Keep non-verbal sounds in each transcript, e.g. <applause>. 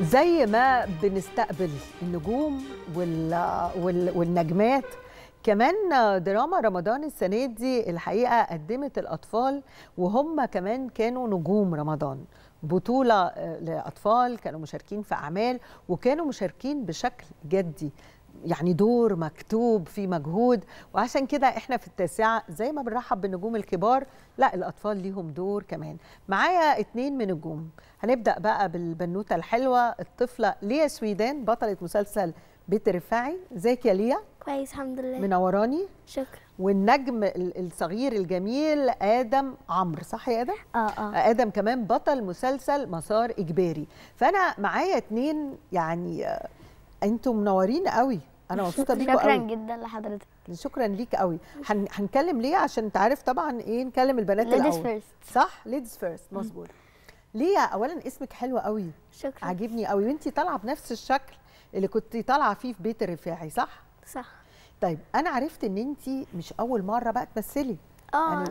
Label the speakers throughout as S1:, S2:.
S1: زي ما بنستقبل النجوم وال... وال... والنجمات كمان دراما رمضان السنة دي الحقيقة قدمت الأطفال وهم كمان كانوا نجوم رمضان بطولة آه، لأطفال كانوا مشاركين في أعمال وكانوا مشاركين بشكل جدي يعني دور مكتوب في مجهود وعشان كده احنا في التاسعه زي ما بنرحب بالنجوم الكبار لا الاطفال ليهم دور كمان معايا اتنين من نجوم هنبدا بقى بالبنوته الحلوه الطفله ليا سويدان بطله مسلسل بيت رفاعي ازيك يا ليا
S2: كويس الحمد لله
S1: منوراني شكرا والنجم الصغير الجميل ادم عمرو صح يا ادم اه اه ادم كمان بطل مسلسل مسار اجباري فانا معايا اتنين يعني انتم منورين قوي انا <laughs> مبسوطه قوي شكرا قوي.
S3: جدا لحضرتك
S1: شكرا ليك قوي هن... ليه عشان انت عارف طبعا ايه نكلم البنات ladies الاول فيرست. صح ليديز فيرست مظبوط ليه اولا اسمك حلو قوي شكرا عاجبني قوي وانت طالعه بنفس الشكل اللي كنت طالعه فيه في بيت الرفاعي صح صح
S2: طيب انا عرفت ان انت مش اول مره بقى تمثلي اه يعني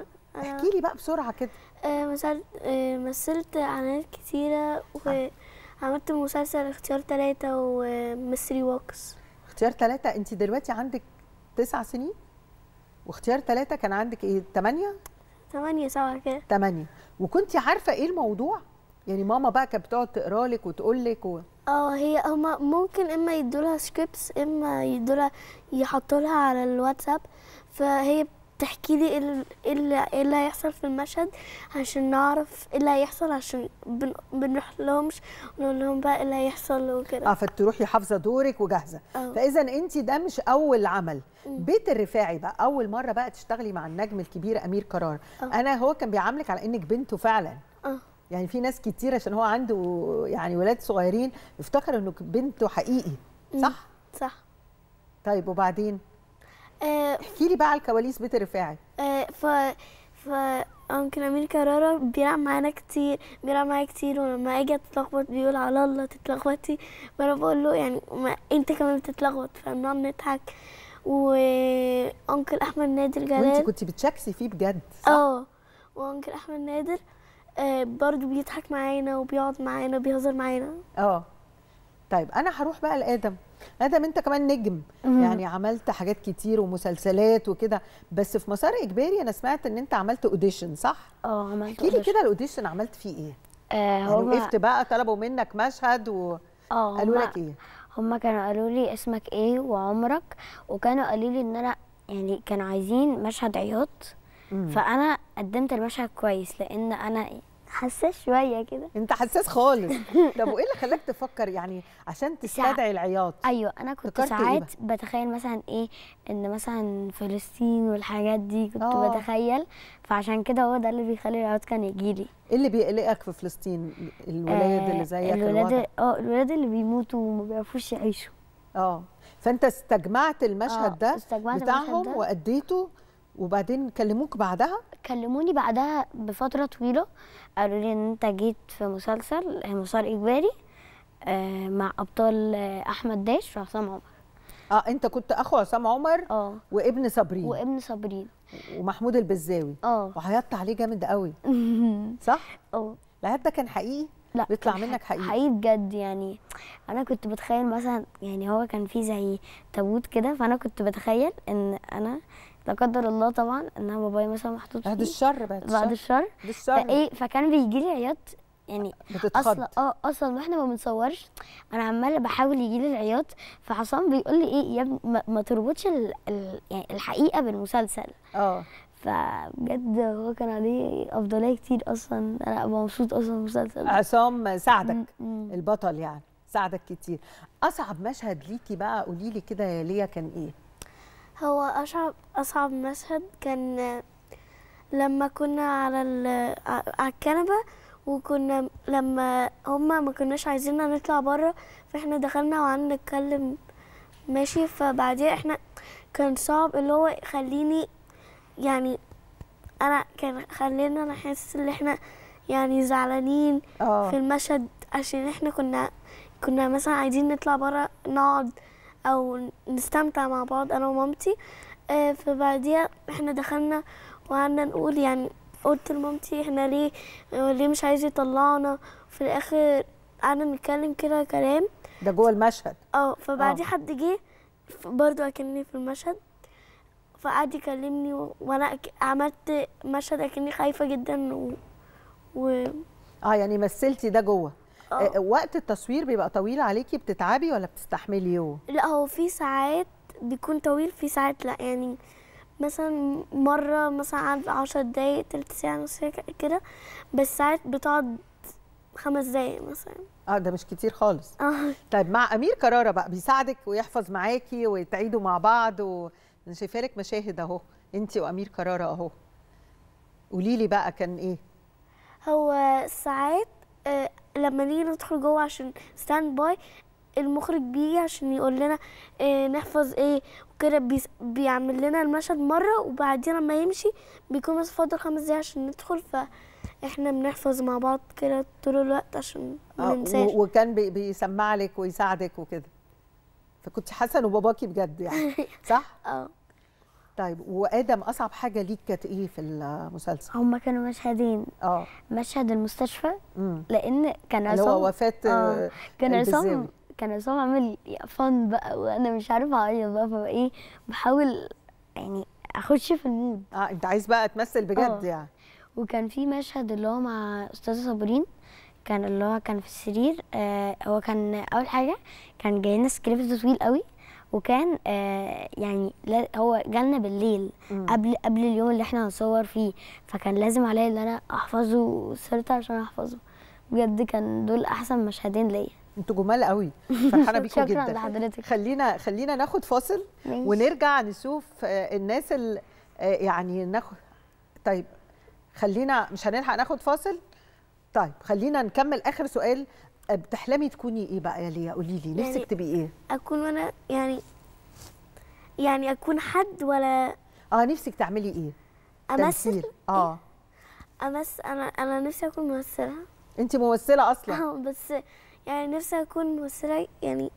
S2: احكي لي بقى بسرعه كده آه مثلت آه مثلت اعلانات كتيره و آه. عملت مسلسل اختيار ثلاثة ومصري ووكس اختيار ثلاثة انت دلوقتي
S1: عندك تسع سنين واختيار ثلاثة كان عندك ايه ثمانية؟ ثمانية سبعة كده ثمانية وكنت عارفة ايه الموضوع؟ يعني ماما بقى كانت بتقعد تقرا لك
S2: وتقول لك و... اه هي هما ممكن اما يدولها سكريبتس اما يدولها يحطوا لها على الواتساب فهي تحكي لي إيه, إيه, ايه اللي هيحصل في المشهد عشان نعرف ايه اللي هيحصل عشان بن... بنروح لهمش ونقول لهم بقى ايه اللي هيحصل وكده اه
S1: فتروحي حافظه دورك وجاهزه اه. فاذا
S2: انت ده مش اول
S1: عمل م. بيت الرفاعي بقى اول مره بقى تشتغلي مع النجم الكبير امير قرار اه. انا هو كان بيعاملك على انك بنته فعلا اه يعني في ناس كتير عشان هو عنده يعني ولاد صغيرين يفتكر انك بنته حقيقي صح م. صح طيب وبعدين
S2: آه، احكي لي بقى على الكواليس بيت أه ف ف ممكن امير كرارة بيلعب معانا كتير بيلعب معايا كتير ولما اجي اتلخبط بيقول على الله تتلخبطي فانا بقول له يعني ما انت كمان بتتلخبط فبنقعد نضحك وانكل احمد نادر جلال وانت
S1: كنت بتشكسي فيه بجد
S2: صح؟ اه وانكل احمد نادر آه، برضه بيضحك معانا وبيقعد معانا وبيهزر معانا
S1: اه طيب انا
S2: هروح بقى لادم ادم انت كمان نجم يعني عملت
S1: حاجات كتير ومسلسلات وكده بس في مسار اجباري انا سمعت ان انت عملت اوديشن صح اه عملت احكي لي كده الاوديشن عملت فيه ايه
S3: آه يعني وقفت بقى
S1: طلبوا منك
S3: مشهد و آه، قالوا لك ايه هما كانوا قالوا لي اسمك ايه وعمرك وكانوا قالوا لي ان انا يعني كانوا عايزين مشهد عياط فانا قدمت المشهد كويس لان انا حساس شويه كده انت حساس خالص طب وايه اللي خلاك تفكر يعني عشان تستدعي العياط ايوه انا كنت إيه ساعات إيه بتخيل مثلا ايه ان مثلا فلسطين والحاجات دي كنت أوه. بتخيل فعشان كده هو ده اللي بيخلي العياط كان يجي لي
S1: ايه اللي بيقلقك في فلسطين الولاد اللي آه، زيك الولاد
S3: اه الولاد اللي بيموتوا وما بيعرفوش يعيشوا اه
S1: فانت استجمعت المشهد
S3: آه، ده استجمعت بتاعهم المشهد ده. واديته وبعدين كلموك بعدها كلموني بعدها بفترة طويلة قالوا لي إن أنت جيت في مسلسل مسار إجباري آه، مع أبطال آه، أحمد داش وعصام عمر اه انت كنت اخو عصام
S1: عمر اه وابن صابرين وابن صابرين ومحمود البزاوي اه وعيطت عليه
S3: جامد قوي <laughs> صح؟ اه العياط ده كان حقيقي؟ لا بيطلع منك حقيقي حقيقي بجد يعني انا كنت بتخيل مثلا يعني هو كان في زي تابوت كده فانا كنت بتخيل ان انا لا قدر الله طبعا ان انا بابايا مثلا محطوط بعد الشر بعد الشر بعد الشر, ايه فايه فكان بيجي لي عياط يعني اصلا اه اصلا واحنا ما بنصورش انا عماله بحاول يجي لي العياط فحسام بيقول لي ايه يا ابني ما تربطش ال... ال... يعني الحقيقه بالمسلسل اه فبجد هو كان عليه افضليه كتير اصلا انا ابقى مبسوط اصلا المسلسل
S1: عصام ساعدك
S3: البطل
S1: يعني ساعدك كتير اصعب مشهد ليكي بقى قولي لي كده يا ليا كان ايه
S2: هو أصعب أصعب مشهد كان لما كنا على على الكنبة وكنا لما هما ما كناش عايزيننا نطلع بره فاحنا دخلنا وقعدنا نتكلم ماشي فبعديها احنا كان صعب اللي هو يخليني يعني انا كان خلينا نحس ان احنا يعني زعلانين أوه. في المشهد عشان احنا كنا كنا مثلا عايزين نطلع بره نقعد او نستمتع مع بعض انا ومامتي آه، فبعديها احنا دخلنا وقعدنا نقول يعني قلت لمامتي احنا ليه ليه مش عايز يطلعنا في الاخر قعدنا نتكلم كده كلام ده
S1: جوه المشهد
S2: اه فبعديها آه. حد جه برضه اكني في المشهد فقعد يكلمني وانا عملت مشهد اكني خايفه جدا و, و...
S1: اه يعني مثلتي ده جوه أوه. آه، وقت التصوير بيبقى طويل عليكي بتتعبي ولا بتستحملي
S2: لا هو في ساعات بيكون طويل في ساعات لا يعني مثلا مرة مثلا عند عشر دقايق تلت ساعة نص كده بس ساعات بتقعد خمس دقايق مثلا اه ده مش
S1: كتير خالص اه طيب مع امير كراره بقى بيساعدك ويحفظ
S2: معاكي وتعيدوا مع بعض
S1: وانا شايفه لك مشاهد اهو انت وامير كراره اهو قولي لي بقى كان ايه
S2: هو ساعات آه، لما نيجي ندخل جوه عشان ستاند باي المخرج بيجي عشان يقول لنا إيه نحفظ ايه وكده بيعمل لنا المشهد مره وبعدين لما يمشي بيكون بس فاضل خمس دقايق عشان ندخل فاحنا بنحفظ مع بعض كده طول الوقت عشان آه، ما ننساش
S1: وكان بيسمع لك ويساعدك وكده فكنت حسن وباباكي بجد يعني <laughs> صح؟ اه طيب وادم اصعب حاجه ليك كانت ايه في المسلسل هما كانوا
S3: مشهدين اه مشهد المستشفى مم. لان كان عصام اللي هو وفاه آه. كان عصام كان عصام عامل فن بقى وانا مش عارفه اعيط بقى فايه بحاول يعني اخش في المود اه انت عايز بقى تمثل بجد أوه. يعني وكان في مشهد اللي هو مع استاذه صابرين كان اللي هو كان في السرير آه هو كان اول حاجه كان جاي لنا سكريبت طويل قوي وكان آه يعني هو جالنا بالليل قبل قبل اليوم اللي احنا هنصور فيه فكان لازم عليا ان انا احفظه وصرت عشان احفظه بجد كان دول احسن مشهدين ليا انتوا جمال قوي فرحانه <laughs> بيكم جدا شكرا لحضرتك خلينا خلينا ناخد فاصل ماشي. ونرجع
S1: نشوف آه، الناس اللي آه، يعني ناخد طيب خلينا مش هنلحق ناخد فاصل طيب خلينا نكمل اخر سؤال بتحلمي تكوني ايه بقى يا ليا قولي لي نفسك يعني تبقي ايه اكون وانا يعني يعني
S2: اكون حد ولا اه نفسك تعملي ايه
S1: امثل تمثيل. إيه؟ اه
S2: امثل انا انا نفسي اكون ممثله انت ممثله اصلا اه بس يعني نفسي اكون ممثله يعني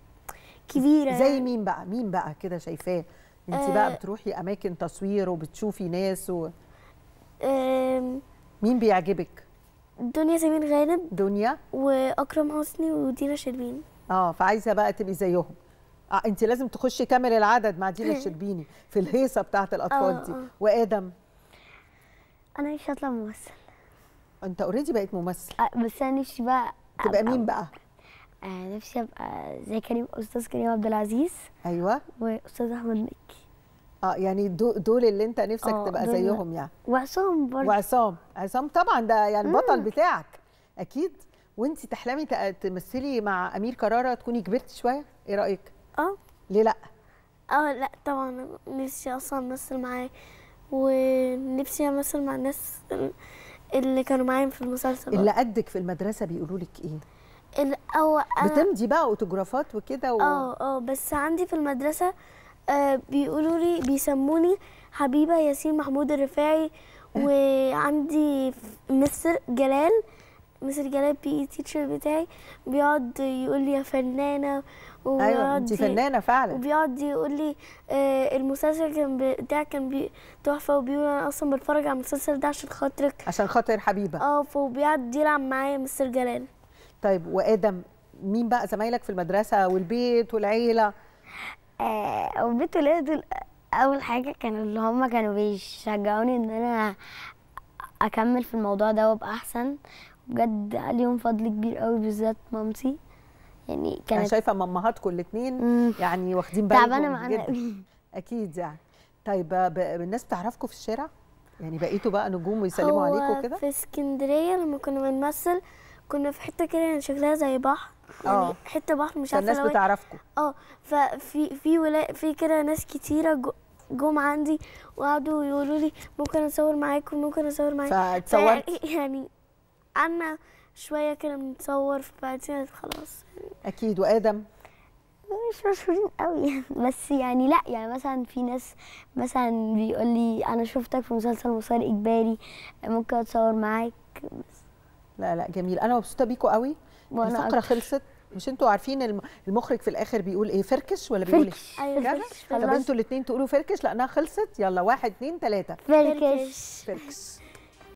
S2: كبيره زي يعني. مين بقى مين
S1: بقى كده شايفاه انت آه بقى بتروحي اماكن تصوير وبتشوفي ناس و... آه مين بيعجبك دنيا سمير غانم دنيا واكرم حسني ودينا شربيني اه فعايزه بقى تبقي زيهم آه انت لازم تخشي كامل العدد مع دينا الشربيني <laughs> في الهيصه بتاعه الاطفال أوه دي آه. وادم انا نفسي اطلع ممثل
S3: انت اوريدي بقيت ممثل آه بس انا نفسي بقى تبقى مين بقى آه نفسي ابقى زي كريم استاذ كريم عبد العزيز ايوه واستاذ احمد مكي اه يعني دول اللي انت نفسك آه، تبقى زيهم يعني وعصام برضه وعصام
S1: عصام طبعا ده يعني البطل بتاعك اكيد وانت تحلمي تمثلي مع امير كرارة
S2: تكوني كبرتي شويه ايه رايك اه ليه لا اه لا طبعا نفسي اصلا امثل معاه ونفسي امثل مع الناس اللي كانوا معايا في المسلسل اللي قدك في المدرسه بيقولوا لك ايه أو بتمضي بقى اوتوجرافات وكده و... اه اه بس عندي في المدرسه آه، بيقولوا لي بيسموني حبيبه ياسين محمود الرفاعي إيه. وعندي مستر جلال مستر جلال بي اي تيتشر بتاعي بيقعد يقول لي يا فنانه ايوه انت فنانه فعلا وبيقعد يقول لي آه، المسلسل كان بتاع كان تحفه وبيقول انا اصلا بتفرج على المسلسل ده عشان خاطرك عشان خاطر حبيبه اه فبيقعد يلعب معايا مستر جلال طيب وادم مين
S3: بقى زمايلك في المدرسه والبيت والعيله آه وبيت ولادي دول اول حاجه كان اللي هم كانوا بيشجعوني ان انا اكمل في الموضوع ده وابقى احسن بجد عليهم فضل كبير قوي بالذات مامتي يعني كانت انا شايفه
S1: مامهاتكم الاثنين يعني واخدين بالهم تعبانه معانا اكيد يعني طيب الناس بتعرفكم في الشارع يعني بقيتوا بقى نجوم ويسلموا عليكم كده
S2: في اسكندريه لما كنا بنمثل كنا في حته كده يعني شكلها زي بحر يعني آه. حته بحر مش عارفه الناس بتعرفكم اه ففي في ولا في كده ناس كتيره جم عندي وقعدوا يقولوا لي ممكن اصور معاكم ممكن اصور معاكم فاتصورت <laughs> يعني قعدنا شويه كده بنتصور فبعدين خلاص
S3: اكيد وادم مش مشهورين قوي <laughs> بس يعني لا يعني مثلا في ناس مثلا بيقول لي انا شفتك في مسلسل مصاري اجباري ممكن اتصور معاك بس لا لا جميل انا مبسوطه بيكوا قوي وانا الفقره خلصت
S1: مش انتوا عارفين المخرج في الاخر بيقول ايه فركش ولا بيقول ايه فركش.
S3: أيوة، طب انتوا
S1: الاثنين تقولوا فركش لانها خلصت يلا واحد اثنين ثلاثه فركش
S3: فركش